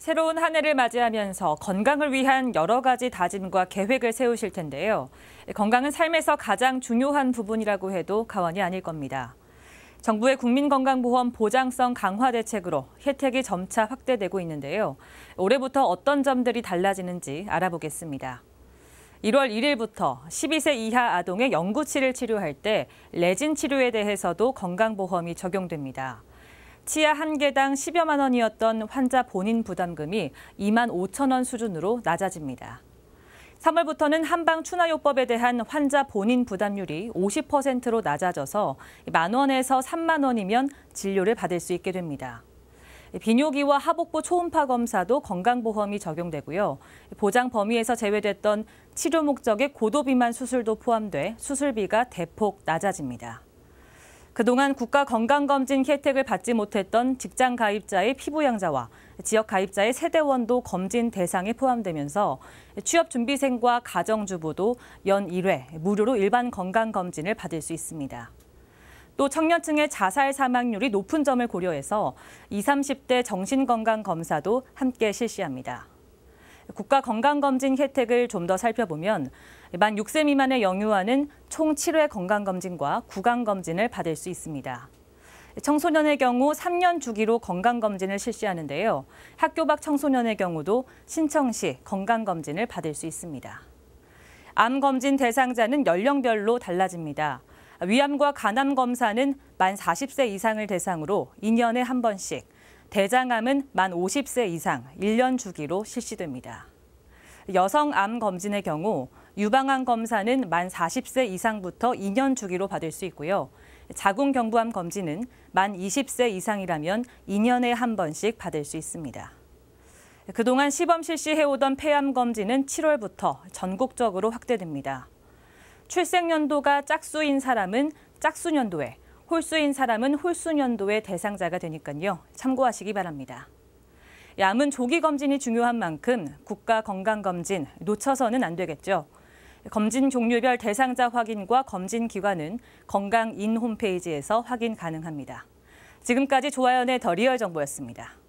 새로운 한 해를 맞이하면서 건강을 위한 여러 가지 다짐과 계획을 세우실 텐데요. 건강은 삶에서 가장 중요한 부분이라고 해도 가원이 아닐 겁니다. 정부의 국민건강보험 보장성 강화 대책으로 혜택이 점차 확대되고 있는데요. 올해부터 어떤 점들이 달라지는지 알아보겠습니다. 1월 1일부터 12세 이하 아동의 영구치를 치료할 때 레진 치료에 대해서도 건강보험이 적용됩니다. 치아 한 개당 10여만 원이었던 환자 본인 부담금이 2만 5천 원 수준으로 낮아집니다. 3월부터는 한방 추나요법에 대한 환자 본인 부담률이 50%로 낮아져서 만 원에서 3만 원이면 진료를 받을 수 있게 됩니다. 비뇨기와 하복부 초음파 검사도 건강보험이 적용되고요. 보장 범위에서 제외됐던 치료 목적의 고도비만 수술도 포함돼 수술비가 대폭 낮아집니다. 그동안 국가 건강검진 혜택을 받지 못했던 직장 가입자의 피부양자와 지역 가입자의 세대원도 검진 대상에 포함되면서 취업준비생과 가정주부도 연 1회 무료로 일반 건강검진을 받을 수 있습니다. 또 청년층의 자살 사망률이 높은 점을 고려해서 20, 30대 정신건강검사도 함께 실시합니다. 국가 건강검진 혜택을 좀 더 살펴보면 만 6세 미만의 영유아는 총 7회 건강검진과 구강검진을 받을 수 있습니다. 청소년의 경우 3년 주기로 건강검진을 실시하는데요. 학교 밖 청소년의 경우도 신청 시 건강검진을 받을 수 있습니다. 암검진 대상자는 연령별로 달라집니다. 위암과 간암 검사는 만 40세 이상을 대상으로 2년에 한 번씩, 대장암은 만 50세 이상 1년 주기로 실시됩니다. 여성암 검진의 경우 유방암 검사는 만 40세 이상부터 2년 주기로 받을 수 있고요. 자궁경부암 검진은 만 20세 이상이라면 2년에 한 번씩 받을 수 있습니다. 그동안 시범 실시해오던 폐암 검진은 7월부터 전국적으로 확대됩니다. 출생연도가 짝수인 사람은 짝수년도에, 홀수인 사람은 홀수년도의 대상자가 되니까요. 참고하시기 바랍니다. 암은 조기 검진이 중요한 만큼 국가 건강검진 놓쳐서는 안 되겠죠. 검진 종류별 대상자 확인과 검진 기관은 건강인 홈페이지에서 확인 가능합니다. 지금까지 조아연의 더 리얼 정보였습니다.